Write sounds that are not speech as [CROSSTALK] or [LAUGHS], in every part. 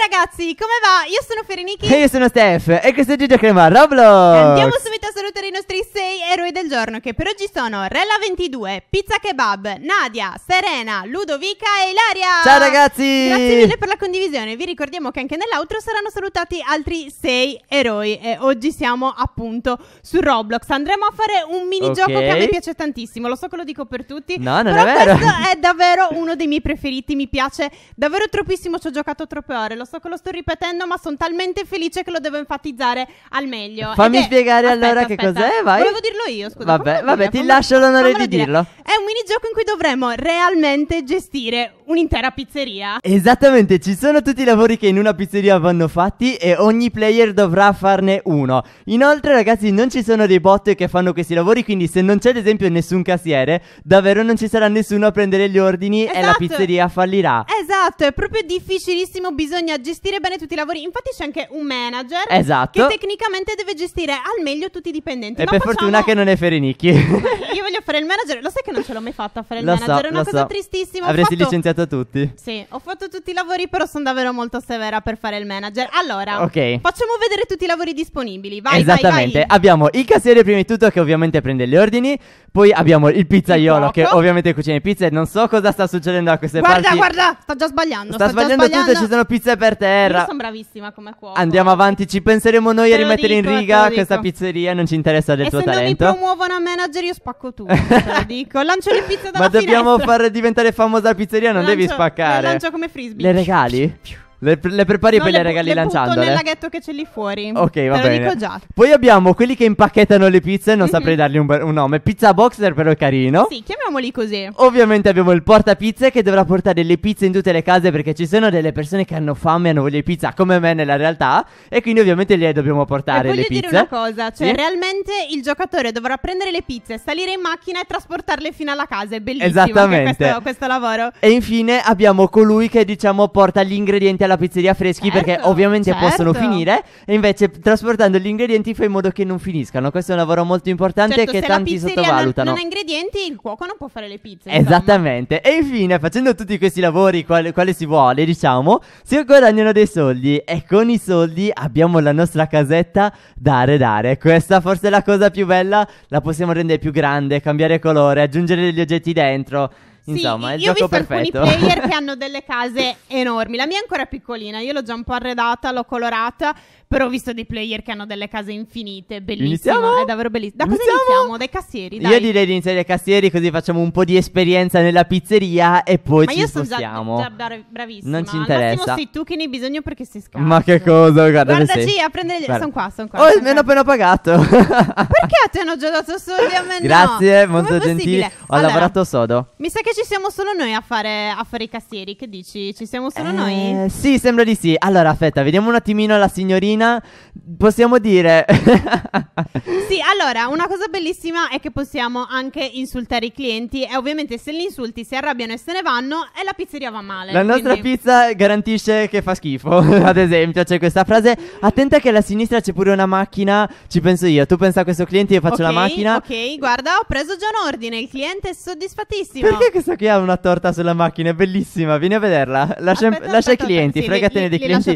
ragazzi, come va? Io sono Ferenichi. E io sono Steph. E questo è Gigi Crema Roblox. Andiamo subito del giorno che per oggi sono Rella22, Pizza Kebab, Nadia, Serena, Ludovica e Ilaria. Ciao ragazzi! Grazie mille per la condivisione. Vi ricordiamo che anche nell'outro saranno salutati altri sei eroi e oggi siamo appunto su Roblox. Andremo a fare un minigioco okay. che a me piace tantissimo. Lo so che lo dico per tutti, no, non però è vero. questo è davvero uno dei miei preferiti. Mi piace davvero troppissimo, ci ho giocato troppe ore. Lo so che lo sto ripetendo, ma sono talmente felice che lo devo enfatizzare al meglio. Fammi è... spiegare aspetta, allora aspetta. che cos'è, vai. Volevo dirlo io, scusa. Vabbè, vabbè, ti lascio l'onore di dire. dirlo. È un minigioco in cui dovremmo realmente gestire un'intera pizzeria. Esattamente, ci sono tutti i lavori che in una pizzeria vanno fatti e ogni player dovrà farne uno. Inoltre, ragazzi, non ci sono dei bot che fanno questi lavori, quindi se non c'è ad esempio nessun cassiere, davvero non ci sarà nessuno a prendere gli ordini esatto. e la esatto. pizzeria fallirà. Esatto, è proprio difficilissimo, bisogna gestire bene tutti i lavori. Infatti c'è anche un manager esatto. che tecnicamente deve gestire al meglio tutti i dipendenti. E Ma per facciamo... fortuna che non è Ferenik. E fare il manager. Lo sai che non ce l'ho mai fatta a fare il lo manager? So, è una cosa so. tristissima. Avresti fatto... licenziato tutti. Sì, ho fatto tutti i lavori, però sono davvero molto severa per fare il manager. Allora, okay. facciamo vedere tutti i lavori disponibili. Vai, Esattamente. Vai, vai. Abbiamo il cassiere prima di tutto che ovviamente prende gli ordini, poi abbiamo il pizzaiolo il che ovviamente cucina le pizze. non so cosa sta succedendo a queste guarda, parti. Guarda, guarda, sta già sbagliando. Sta, sta sbagliando, sbagliando tutto, ci sono pizze per terra. Io sono bravissima come cuoco. Andiamo avanti, ci penseremo noi Te a rimettere dico, in riga questa pizzeria, non ci interessa del e tuo talento. Se non mi promuovono a manager io spacco tutto te lo dico. Lancio le pizze dalla Ma dobbiamo finestra. far diventare famosa la pizzeria, non Lancio- devi spaccare. Le lancio come frisbee. Le regali? Le, le prepari e poi le, le regali le lanciandole? nel laghetto che c'è lì fuori. Ok, va Te bene. Lo dico già. Poi abbiamo quelli che impacchettano le pizze, non mhm. saprei dargli un, un, nome. Pizza Boxer però è carino. Sì, chiamiamoli così. Ovviamente abbiamo il portapizze che dovrà portare le pizze in tutte le case perché ci sono delle persone che hanno fame e hanno voglia di pizza come me nella realtà e quindi ovviamente le dobbiamo portare le pizze. Voglio dire una cosa, cioè sì? realmente il giocatore dovrà prendere le pizze, salire in macchina e trasportarle fino alla casa, è bellissimo Esattamente. Questo, questo lavoro. E infine abbiamo colui che diciamo porta gli ingredienti alla alla pizzeria freschi certo, perché ovviamente certo. possono finire e invece trasportando gli ingredienti fai in modo che non finiscano. Questo è un lavoro molto importante certo, che tanti sottovalutano. Non, non ha ingredienti, il cuoco non può fare le pizze. Esattamente. E infine, facendo tutti questi lavori, quale, quale si vuole, diciamo, si guadagnano dei soldi e con i soldi abbiamo la nostra casetta da arredare. Questa forse è la cosa più bella, la possiamo rendere più grande, cambiare colore, aggiungere degli oggetti dentro. Insomma, sì, è il gioco perfetto. Io ho visto alcuni player [LAUGHS] che hanno delle case enormi. La mia è ancora piccolina, io l'ho già un po' arredata, l'ho colorata, però ho visto dei player che hanno delle case infinite, bellissime. Iniziamo? È davvero bellissimo. Da cosa iniziamo? Dai cassieri, dai. Io direi di iniziare dai cassieri così facciamo un po' di esperienza nella pizzeria e poi Ma ci spostiamo. Ma io sono già, già bravissima. Non ci interessa. Al massimo sui tucchi ne bisogno perché si scappa. Ma che cosa? Guarda, Guardaci sei. a prendere... Guarda. Sono qua, sono qua. Oh, almeno appena pagato. [LAUGHS] perché ti hanno già dato soldi a me Grazie, no? molto gentile. Ho allora, lavorato sodo. Mi sa che ci siamo solo noi a fare, a fare i cassieri, che dici? Ci siamo solo eh, noi? Sì, sembra di sì. Allora, aspetta, vediamo un attimino la signorina Martina, possiamo dire... [LAUGHS] sì, allora, una cosa bellissima è che possiamo anche insultare i clienti e ovviamente se li insulti si arrabbiano e se ne vanno e la pizzeria va male. La quindi... nostra pizza garantisce che fa schifo, [LAUGHS] ad esempio, c'è questa frase, attenta che alla sinistra c'è pure una macchina, ci penso io, tu pensa a questo cliente, io faccio okay, la macchina. Ok, guarda, ho preso già un ordine, il cliente è soddisfattissimo. Perché questa qui ha una torta sulla macchina? È bellissima, vieni a vederla. Lascia, aspetta, lascia aspetta, i clienti, sì, fregatene li, dei li clienti.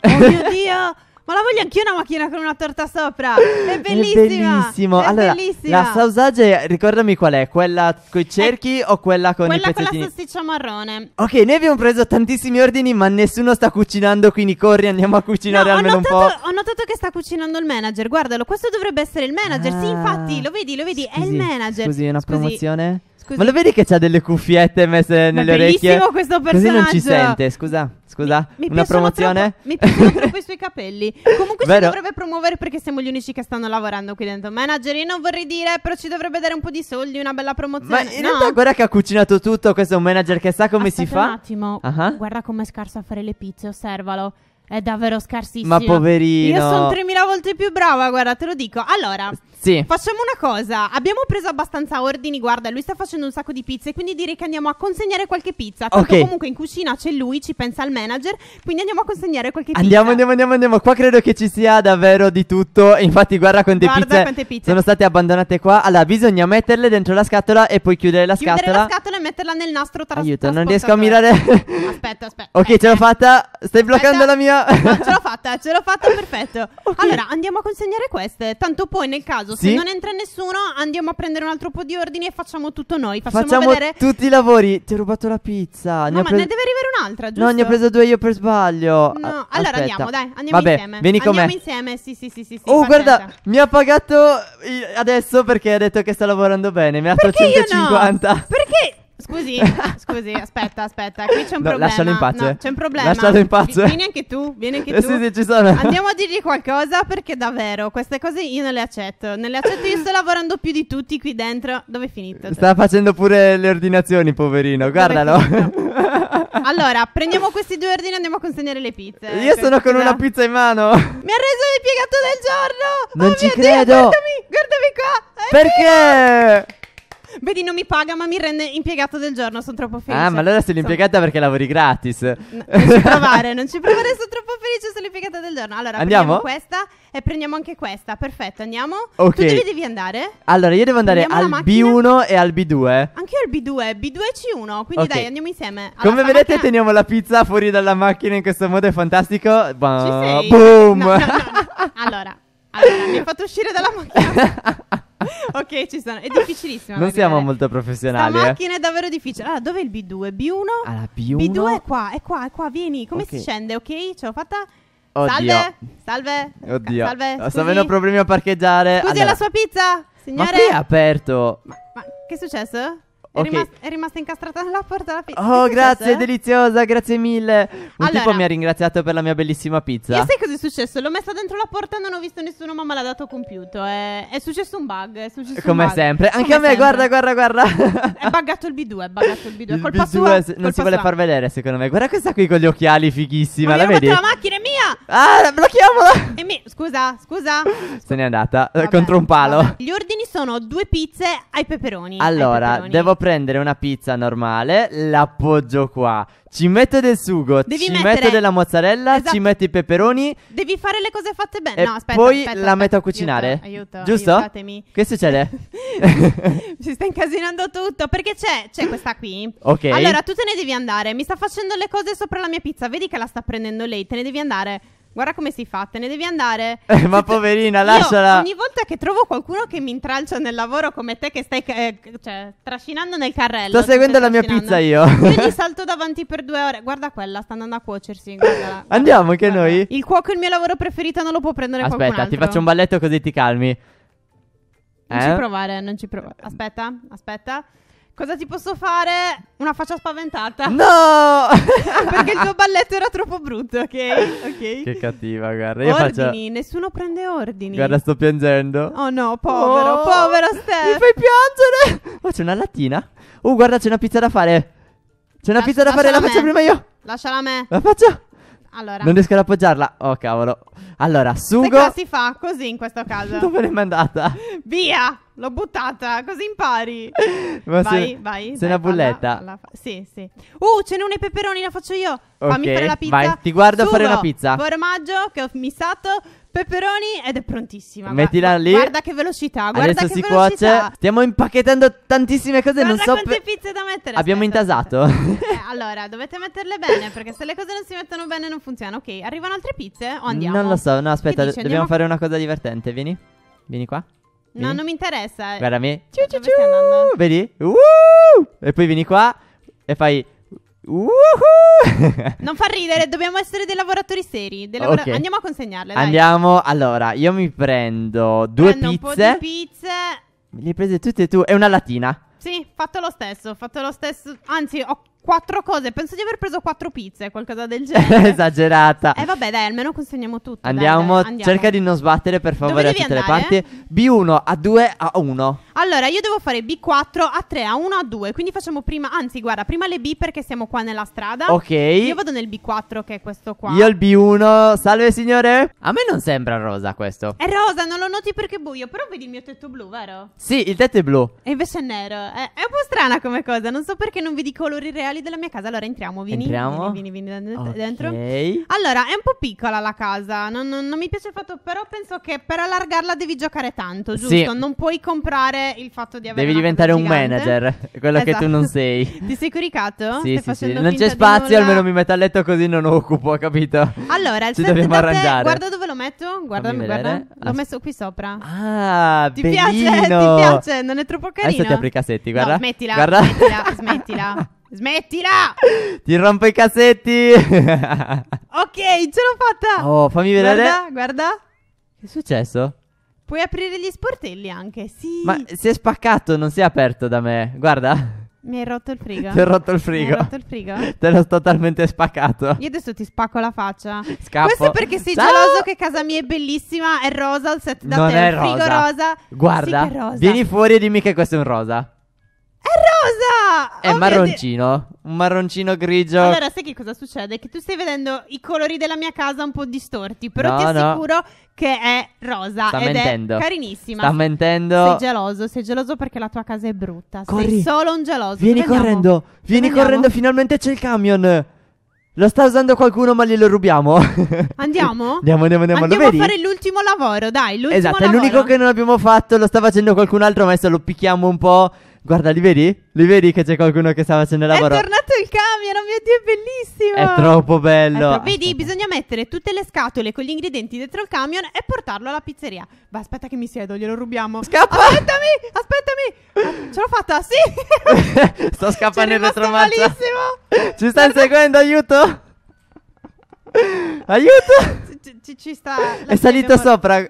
Oh mio Dio! [LAUGHS] Ma la voglio anch'io una macchina con una torta sopra. È bellissima. È bellissimo. È allora, bellissima. la sausage, ricordami qual è? Quella con i cerchi è eh, o quella con quella i pezzettini? Quella con la salsiccia marrone. Ok, noi abbiamo preso tantissimi ordini, ma nessuno sta cucinando, quindi corri, andiamo a cucinare no, almeno notato, un po'. Ho notato che sta cucinando il manager. Guardalo, questo dovrebbe essere il manager. Ah, sì, infatti, lo vedi, lo vedi, scusi, è il manager. Scusi, è una scusi. promozione? Scusi. Ma lo vedi che c'ha delle cuffiette messe Ma nelle orecchie? Ma questo personaggio. Così non ci sente, scusa, scusa. Mi, mi una promozione? Troppo, mi piacciono [LAUGHS] troppo i suoi capelli. Comunque Vero. si dovrebbe promuovere perché siamo gli unici che stanno lavorando qui dentro. Manager, io non vorrei dire, però ci dovrebbe dare un po' di soldi, una bella promozione. Ma in no. realtà guarda che ha cucinato tutto, questo è un manager che sa come Aspetta si fa. un attimo, uh-huh. guarda com'è scarso a fare le pizze, osservalo. È davvero scarsissimo. Ma poverino. Io sono 3000 volte più brava, guarda, te lo dico. Allora, pizzi. Facciamo una cosa: abbiamo preso abbastanza ordini. Guarda, lui sta facendo un sacco di pizze, quindi direi che andiamo a consegnare qualche pizza. Tanto Ok. comunque in cucina c'è lui, ci pensa il manager. Quindi andiamo a consegnare qualche Andiamo, pizza. andiamo, andiamo, andiamo. Qua credo che ci sia davvero di tutto. Infatti, guarda quante, Guarda pizze, quante pizze. sono state abbandonate qua. Allora, bisogna metterle dentro la scatola e poi chiudere la Chiudere scatola. la scatola e metterla nel nastro tra- Aiuto, non riesco a mirare. Aspetta, aspetta. [LAUGHS] ok, ce l'ho fatta. Stai bloccando la mia. No, ce l'ho fatta, ce l'ho fatta, [LAUGHS] perfetto. Ok. Allora, andiamo a consegnare queste. Tanto poi nel caso chiedo, sì? se non entra nessuno andiamo a prendere un altro po' di ordini e facciamo tutto noi. Facciamo, facciamo vedere... tutti i lavori. Ti ho rubato la pizza. No, ma pres- ne deve arrivare un'altra, giusto? No, ne ho presa due io per sbaglio. No, a- allora aspetta. andiamo, dai, andiamo Vabbè, insieme. Vieni con andiamo me. insieme, sì, sì, sì, sì. oh, pazienza. guarda, mi ha pagato adesso perché ha detto che sta lavorando bene. Mi ha dato 150. No? Perché? Scusi, [LAUGHS] scusi, aspetta, aspetta, qui c'è un no, problema. Lascialo in pace. No, c'è un problema. Lascialo in pace. vieni anche tu, vieni anche eh, tu. Sì, sì, ci sono. Andiamo a dirgli qualcosa perché davvero queste cose io non le accetto. Non le accetto, io sto lavorando più di tutti qui dentro. Dove è finito? Sta facendo pure le ordinazioni, poverino. Guardalo. [LAUGHS] allora, prendiamo questi due ordini e andiamo a consegnare le pizze. Io Questa sono con una pizza in mano. Mi ha reso il piegato del giorno. Non oh ci credo. Dio, guardami, guardami qua. È perché? Mia. Vedi, non mi paga, ma mi rende impiegata del giorno. Sono troppo felice. Ah, ma allora sei l'impiegata perché lavori gratis. No, non ci provare, non ci [LAUGHS] provare. Sono troppo felice, sono l'impiegata del giorno. Allora, andiamo? questa e prendiamo anche questa. Perfetto, andiamo. Ok. Tu dove devi andare? Allora, io devo andare prendiamo al B1 e al B2. Anche io al B2, B2 e C1. Quindi okay. dai, andiamo insieme. Allora, Come vedete, macchina... teniamo la pizza fuori dalla macchina in questo modo, è fantastico. Ci Ba- Boom! No, no, allora, allora, mi ha fatto uscire dalla macchina. [LAUGHS] [LAUGHS] ok, ci sono. È difficilissimo. Non siamo molto professionali. La eh. macchina eh. è davvero difficile. Allora, dov'è il B2? B1? Allora, B1. B2 è qua, è qua, è qua. Vieni, come okay. si scende? Ok, ce l'ho fatta. Oddio. Salve, salve. Oddio. Salve. Scusi. Sto avendo problemi a parcheggiare. Scusi, allora. la sua pizza, signore. Ma qui è aperto. Ma, ma che è successo? È, rimasta, è, rimasta, incastrata nella porta della pizza. Oh, grazie, successo? deliziosa, grazie mille. Un allora, tipo mi ha ringraziato per la mia bellissima pizza. E sai cosa è successo? L'ho messa dentro la porta, e non ho visto nessuno, ma me l'ha dato compiuto. È, è successo un bug. È successo Come sempre. Anche Come a me, sempre. guarda, guarda, guarda. [LAUGHS] È buggato il B2, è buggato il B2. Il colpa B2 sua, se, non si vuole sua. far vedere, secondo me. Guarda questa qui con gli occhiali, fighissima. Ma la vedi? Ma la macchina è mia! Ah, blocchiamola! E mi... Scusa, scusa. Se n'è andata eh, Vabbè, contro un palo. Vabbè. Gli ordini sono due pizze ai peperoni. Allora, ai peperoni. devo prendere una pizza normale, l'appoggio qua, ci metto del sugo, Devi ci mettere- metto della mozzarella, Esatto. ci metto i peperoni Devi fare le cose fatte bene. No, aspetta. poi aspetta, la aspetta. metto a cucinare. Aiuto, aiuto, Giusto? aiutatemi. Che succede? [LAUGHS] si sta incasinando tutto perché c'è, c'è questa qui. ok. Allora, tu te ne devi andare. Mi sta facendo le cose sopra la mia pizza. Vedi che la sta prendendo lei. Te ne devi andare. Guarda come si fa, te ne devi andare. Eh, [LAUGHS] ma poverina, Io lasciala. ogni volta che trovo qualcuno che mi intralcia nel lavoro come te, che stai eh, cioè, trascinando nel carrello. Sto seguendo la mia pizza io. Io mi [LAUGHS] salto davanti per due ore. Guarda quella, sta andando a cuocersi. Guarda, Andiamo anche noi. Il cuoco è il mio lavoro preferito, non lo può prendere Aspetta, qualcun altro. Aspetta, ti faccio un balletto così ti calmi. Non eh? ci provare, non ci provare. Aspetta, aspetta. Cosa ti posso fare? Una faccia spaventata. No! [LAUGHS] Perché il tuo balletto era troppo brutto, ok? Ok. Che cattiva, guarda. Io ordini, faccio... nessuno prende ordini. Guarda, sto piangendo. Oh no, povero, oh, povero Steph. Mi fai piangere! Oh, c'è una lattina. Oh, guarda, c'è una pizza da fare. C'è una Lascia, pizza da fare, la faccio prima io. Lasciala a me. La faccio? Allora. Non riesco ad appoggiarla. Oh, cavolo. Allora, sugo. Cosa si fa così in questo caso? Dove l'hai mandata? Via! L'ho buttata, così impari. [LAUGHS] Ma vai, se, vai. Se una bulletta. Alla, alla fa- sì, sì. Uh, ce n'è una e peperoni, la faccio io. Okay, Fammi fare la pizza. Vai, ti guardo sugo, a fare la pizza. Formaggio che ho missato peperoni ed è prontissima. Mettila guarda, lì. Guarda che velocità, guarda Adesso che si velocità. cuoce. Stiamo impacchettando tantissime cose, guarda non so quante pe- pizze da mettere. Abbiamo aspetta, intasato. Aspetta. [LAUGHS] eh, allora, dovete metterle bene perché se le cose non si mettono bene non funziona. Ok, arrivano altre pizze o oh, andiamo? Non lo so, no, aspetta, dice, dobbiamo andiamo... fare una cosa divertente, vieni. Vieni qua. Vieni. No, non mi interessa. Guardami. Ciu, ciu, ciu. Vedi? Uh! E poi vieni qua e fai Uh-huh. non fa ridere, dobbiamo essere dei lavoratori seri. Dei lavora- okay. Andiamo a consegnarle. Dai. Andiamo, allora, io mi prendo due prendo pizze. Due pizze. Me le hai prese tutte e tu e una latina. Sì, fatto lo stesso, fatto lo stesso. Anzi, ho quattro cose. Penso di aver preso quattro pizze, qualcosa del [LAUGHS] genere. Esagerata. Eh vabbè, dai, almeno consegniamo tutto. Andiamo, dai, dai, andiamo. cerca di non sbattere per favore a tutte andare? le parti. B1 a 2 a 1. Allora, io devo fare B4 a 3, a 1, a 2. Quindi facciamo prima, anzi, guarda, prima le B perché siamo qua nella strada. Ok. Io vado nel B4 che è questo qua. Io al B1. Salve signore. A me non sembra rosa questo. È rosa, non lo noti perché è buio. Però vedi il mio tetto blu, vero? Sì, il tetto è blu. E invece è nero. È, è un po' strana come cosa. Non so perché non vedi i colori reali della mia casa. Allora entriamo, vieni. Entriamo. Vieni, vieni, vieni okay. dentro. Allora, è un po' piccola la casa. Non, non, non, mi piace il fatto, però penso che per allargarla devi giocare tanto, giusto? Sì. Non puoi comprare il fatto di avere. Devi diventare un gigante. manager, [LAUGHS] quello esatto. che tu non esatto. sei. [LAUGHS] Ti sei coricato? Sì, Stai sì, sì. Non c'è spazio, nulla... almeno mi metto a letto così non occupo, [LAUGHS] capito? Allora, il Ci dobbiamo arrangiare. Te, guarda dove lo metto, guarda, guarda. L'ho messo qui sopra. Ah, ti bellino. piace? Ti piace? Non è troppo carino. Adesso ti apri i cassetti, guarda. No, smettila, guarda. smettila, smettila. Smettila! Ti rompo i cassetti! ok, ce l'ho fatta! Oh, fammi vedere! Guarda, guarda! Che è successo? Puoi aprire gli sportelli anche, sì. Ma si è spaccato, non si è aperto da me. Guarda. Mi hai rotto il frigo. Ti ho rotto il frigo. Mi hai rotto il frigo. [LAUGHS] Te l'ho totalmente spaccato. Io adesso ti spacco la faccia. Scappo. Questo è perché sei Ciao! geloso che casa mia è bellissima, è rosa, il set da non te è il frigo rosa. Guarda, sì, rosa. vieni fuori e dimmi che questo è un rosa cosa? È Ovviamente... marroncino, un marroncino grigio. Allora, sai che cosa succede? Che tu stai vedendo i colori della mia casa un po' distorti, però no, ti assicuro no. che è rosa Sta ed mentendo. è carinissima. Sta mentendo. Sei geloso, sei geloso perché la tua casa è brutta. Corri. Sei solo un geloso. Vieni Dove correndo, andiamo? vieni Dove correndo, finalmente c'è il camion. Lo sta usando qualcuno, ma glielo rubiamo. [LAUGHS] Andiamo? andiamo, andiamo, andiamo. Andiamo a fare l'ultimo lavoro, dai. L'ultimo esatto, lavoro. è l'unico che non abbiamo fatto. Lo sta facendo qualcun altro, ma adesso lo picchiamo un po'. Guarda, li vedi? Li vedi che c'è qualcuno che sta facendo il lavoro? È tornato il camion, oh mio Dio, è bellissimo! È troppo bello! È tro- vedi, bisogna mettere tutte le scatole con gli ingredienti dentro il camion e portarlo alla pizzeria. Ma aspetta che mi siedo, glielo rubiamo. Scappa! Aspettami, aspettami! Ah, ce l'ho fatta, sì! [LAUGHS] Sto scappando in retromarcia. malissimo! Ci stanno seguendo, aiuto! [LAUGHS] Aiuto! Ci, ci, ci sta... È salito sopra!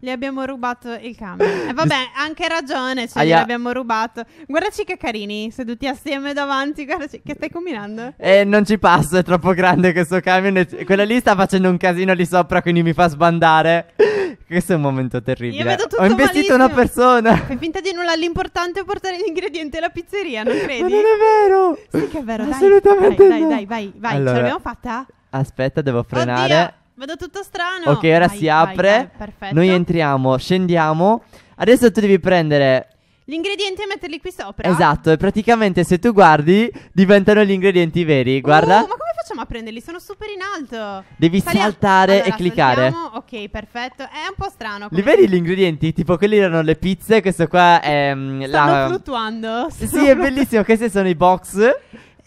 le abbiamo rubato il camion. E eh, vabbè, anche ragione, cioè Aia. rubato. Guardaci che carini, seduti assieme davanti, guardaci, che stai combinando? Eh, non ci passo, è troppo grande questo camion. Quella lì sta facendo un casino lì sopra, quindi mi fa sbandare. [LAUGHS] Questo è un momento terribile. Io vedo tutto Ho investito malissimo. una persona. Fai finta di nulla. L'importante è portare gli ingredienti alla pizzeria, non credi? [LAUGHS] Ma non è vero. Sì, che è vero. Assolutamente. Dai, dai, no. dai, vai, vai. Allora, Ce l'abbiamo fatta? Aspetta, devo frenare. Oddio. Vedo tutto strano. Ok, ora vai, si apre. Vai, vai, perfetto. Noi entriamo, scendiamo. Adesso tu devi prendere gli ingredienti e metterli qui sopra. Esatto, e praticamente se tu guardi diventano gli ingredienti veri. Uh, Guarda. Uh, ma come facciamo a prenderli? Sono super in alto. Devi Salia... saltare allora, e cliccare. Saltiamo. Ok, perfetto. È un po' strano. Li vedi gli ingredienti? Tipo quelli erano le pizze, questo qua è mm, Stanno la... fluttuando. Stanno sì, fluttuando. è bellissimo. Questi sono i box.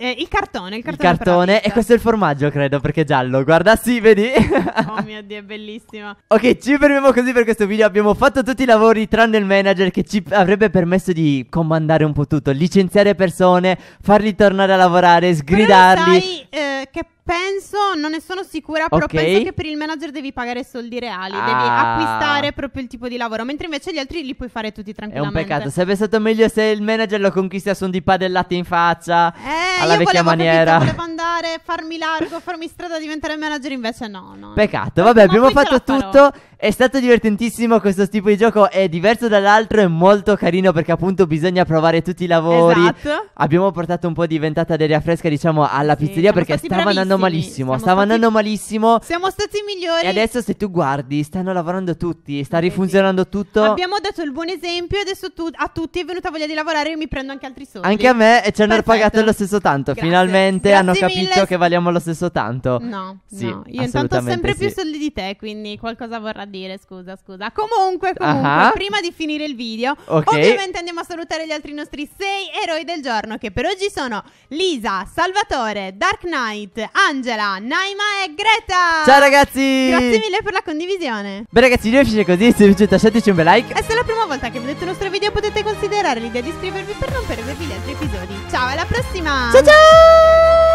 Eh, il cartone, il cartone. Il cartone e questo è il formaggio, credo, perché è giallo. Guarda, sì, vedi? [LAUGHS] oh mio Dio, è bellissimo. Ok, ci fermiamo così per questo video. Abbiamo fatto tutti i lavori tranne il manager che ci avrebbe permesso di comandare un po' tutto, licenziare persone, farli tornare a lavorare, sgridarli. Sai, eh, che penso, non ne sono sicura, però okay. penso che per il manager devi pagare soldi reali, ah. devi acquistare proprio il tipo di lavoro, mentre invece gli altri li puoi fare tutti tranquillamente. È un peccato, sarebbe stato meglio se il manager lo conquisti a son di padellate in faccia. Eh alla vecchia volevo, maniera. Capito, volevo andare, farmi largo, farmi strada, diventare manager, invece no. no Peccato, vabbè, no, abbiamo fatto tutto. È stato divertentissimo questo tipo di gioco, è diverso dall'altro, è molto carino perché appunto bisogna provare tutti i lavori. Esatto. Abbiamo portato un po' di ventata d'aria fresca diciamo alla sì, pizzeria perché stava andando malissimo, stava stati... andando malissimo. Siamo stati migliori. E adesso se tu guardi stanno lavorando tutti, sta rifunzionando tutto. Abbiamo dato il buon esempio adesso tu, a tutti è venuta voglia di lavorare, io mi prendo anche altri soldi. Anche a me e ci hanno pagato lo stesso tanto, Grazie. finalmente Grazie hanno capito mille. che valiamo lo stesso tanto. No, sì, no. io intanto ho sempre sì. più soldi di te, quindi qualcosa vorrà dire dire, scusa, scusa. Comunque, comunque, Aha. prima di finire il video, okay. ovviamente andiamo a salutare gli altri nostri sei eroi del giorno che per oggi sono Lisa, Salvatore, Dark Knight, Angela, Naima e Greta. Ciao ragazzi! Grazie mille per la condivisione. Beh ragazzi, io finisco così, se vi è piaciuto lasciateci un bel like. E se è la prima volta che vedete il nostro video potete considerare l'idea di iscrivervi per non perdervi gli altri episodi. Ciao, alla prossima! Ciao ciao!